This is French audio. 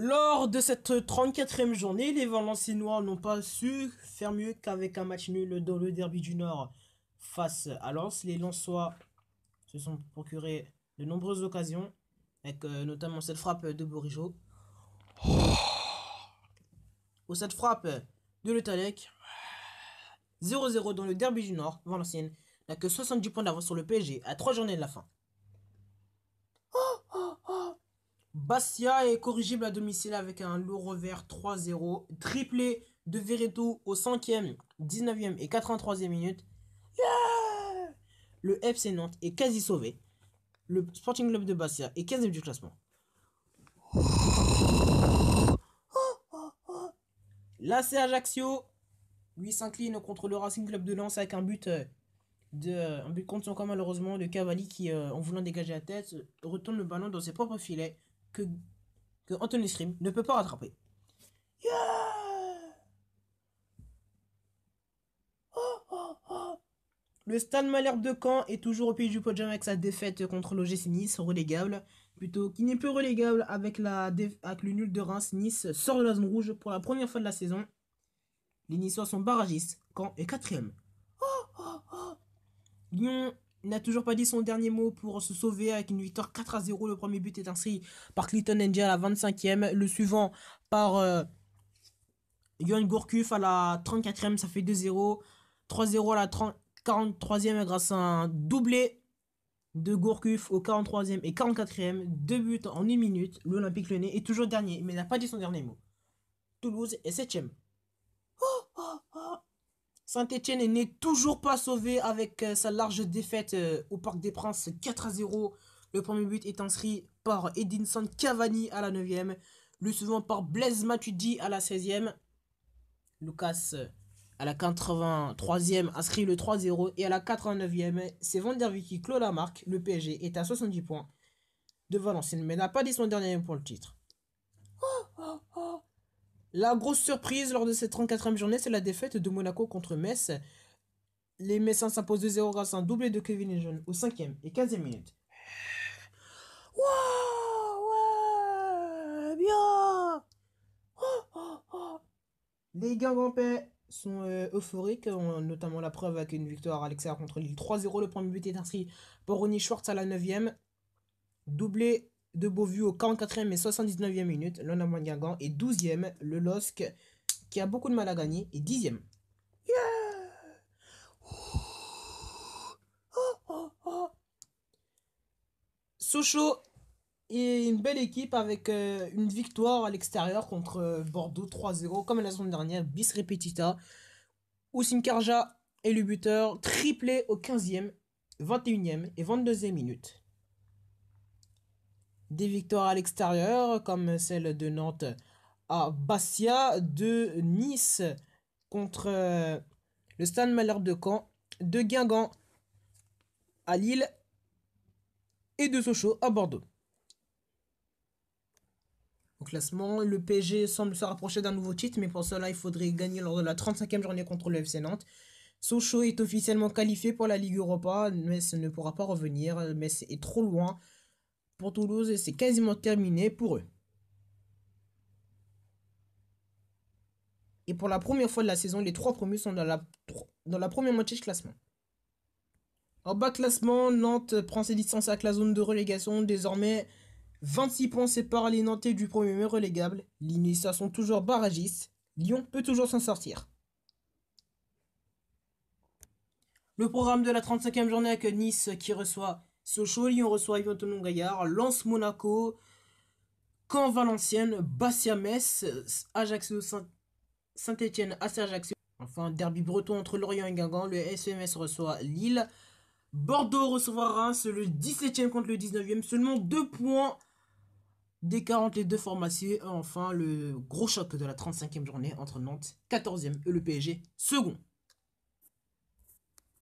Lors de cette 34e journée, les Noirs n'ont pas su faire mieux qu'avec un match nul dans le derby du Nord face à Lens. Les Lensois se sont procurés de nombreuses occasions, avec euh, notamment cette frappe de Borijo. Ou oh. cette frappe de Le 0-0 dans le derby du Nord, Valenciennes n'a que 70 points d'avance sur le PSG à 3 journées de la fin. Bastia est corrigible à domicile avec un lourd revers 3-0, triplé de Veretout au 5e, 19e et 83e minute. le FC Nantes est quasi sauvé. Le Sporting Club de Bastia est 15 du classement. c'est Ajaccio, lui, s'incline contre le Racing Club de Lens avec un but euh, de un but contre son camp malheureusement de Cavalli qui, euh, en voulant dégager la tête, retourne le ballon dans ses propres filets que, Anthony Scream ne peut pas rattraper. Oh, oh, oh. Le Stade Malherbe de Caen est toujours au pied du podium avec sa défaite contre l'OGC Nice, relégable. Plutôt qui n'est plus relégable avec, la le nul de Reims. Nice sort de la zone rouge pour la première fois de la saison. Les Niçois sont barragistes. Caen est quatrième. Lyon n'a toujours pas dit son dernier mot pour se sauver avec une victoire 4 à 0. Le premier but est inscrit par Clinton Angel à la 25e. Le suivant par euh, Gourcuff à la 34e. Ça fait 2-0. 3-0 à la 43e grâce à un doublé de Gourcuff au 43e et 44e. Deux buts en une minute. L'Olympique Lyonnais est toujours dernier mais n'a pas dit son dernier mot. Toulouse est 7e. Saint-Etienne n'est toujours pas sauvé avec euh, sa large défaite euh, au Parc des Princes 4 à 0. Le premier but est inscrit par Edinson Cavani à la 9e. Le suivant par Blaise Matuidi à la 16e. Lucas euh, à la 83e inscrit le 3-0. Et à la 89e, c'est Van Der qui clôt la marque. Le PSG est à 70 points de Valenciennes mais n'a pas dit son dernier point pour le titre. La grosse surprise lors de cette 34e journée, c'est la défaite de Monaco contre Metz. Les Messins s'imposent 2-0 grâce à un doublé de Kevin et John au 5e et 15e minute. Wow, ouais, bien. Oh, oh, oh. les Les sont euh, euphoriques, notamment la preuve avec une victoire à l'extérieur contre Lille 3-0. Le premier but est inscrit pour Ronnie Schwartz à la 9e. Doublé de Beauvue au 44e et 79e minute, Lona est et 12e, le LOSC qui a beaucoup de mal à gagner et 10e. Yeah Sochaux est une belle équipe avec euh, une victoire à l'extérieur contre euh, Bordeaux 3-0 comme la semaine dernière, bis repetita. Oussim Karja est le buteur, triplé au 15e, 21e et 22e minute. Des victoires à l'extérieur, comme celle de Nantes à Bastia, de Nice contre euh, le Stade Malherbe de Caen, de Guingamp à Lille et de Sochaux à Bordeaux. Au classement, le PSG semble se rapprocher d'un nouveau titre, mais pour cela, il faudrait gagner lors de la 35e journée contre le FC Nantes. Sochaux est officiellement qualifié pour la Ligue Europa, mais ce ne pourra pas revenir. mais c'est trop loin pour Toulouse, c'est quasiment terminé pour eux. Et pour la première fois de la saison, les trois premiers sont dans la, première moitié de classement. En bas classement, Nantes prend ses distances avec la zone de relégation. Désormais, 26 points séparent les Nantais du premier relégable. Nissas sont toujours barragistes. Lyon peut toujours s'en sortir. Le programme de la 35e journée avec Nice qui reçoit Sochaux, Lyon reçoit Yvonne Gaillard, Lens Monaco, Camp Valenciennes, Bastia Metz, Saint-Etienne AC Ajaccio. Enfin, derby breton entre Lorient et Guingamp, le SMS reçoit Lille. Bordeaux reçoit Reims, le 17e contre le 19e, seulement deux points des 42 formations. enfin, le gros choc de la 35e journée entre Nantes, 14e, et le PSG, second.